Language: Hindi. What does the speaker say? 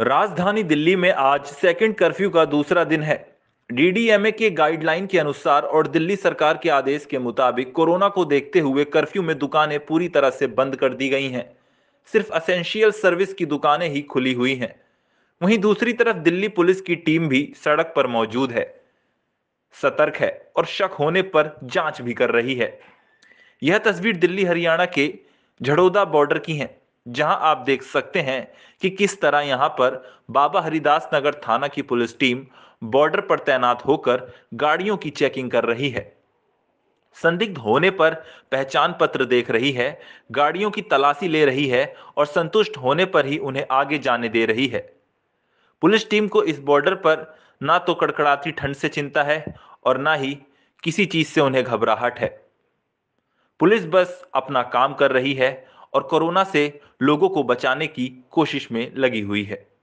राजधानी दिल्ली में आज सेकंड कर्फ्यू का दूसरा दिन है डीडीएमए के गाइडलाइन के अनुसार और दिल्ली सरकार के आदेश के मुताबिक कोरोना को देखते हुए कर्फ्यू में दुकानें पूरी तरह से बंद कर दी गई हैं सिर्फ असेंशियल सर्विस की दुकानें ही खुली हुई हैं वहीं दूसरी तरफ दिल्ली पुलिस की टीम भी सड़क पर मौजूद है सतर्क है और शक होने पर जांच भी कर रही है यह तस्वीर दिल्ली हरियाणा के झड़ोदा बॉर्डर की है जहां आप देख सकते हैं कि किस तरह यहां पर बाबा हरिदास नगर थाना की पुलिस टीम बॉर्डर पर तैनात होकर गाड़ियों की चेकिंग कर रही है संदिग्ध होने पर पहचान पत्र देख रही है गाड़ियों की तलाशी ले रही है और संतुष्ट होने पर ही उन्हें आगे जाने दे रही है पुलिस टीम को इस बॉर्डर पर ना तो कड़कड़ाती ठंड से चिंता है और ना ही किसी चीज से उन्हें घबराहट है पुलिस बस अपना काम कर रही है और कोरोना से लोगों को बचाने की कोशिश में लगी हुई है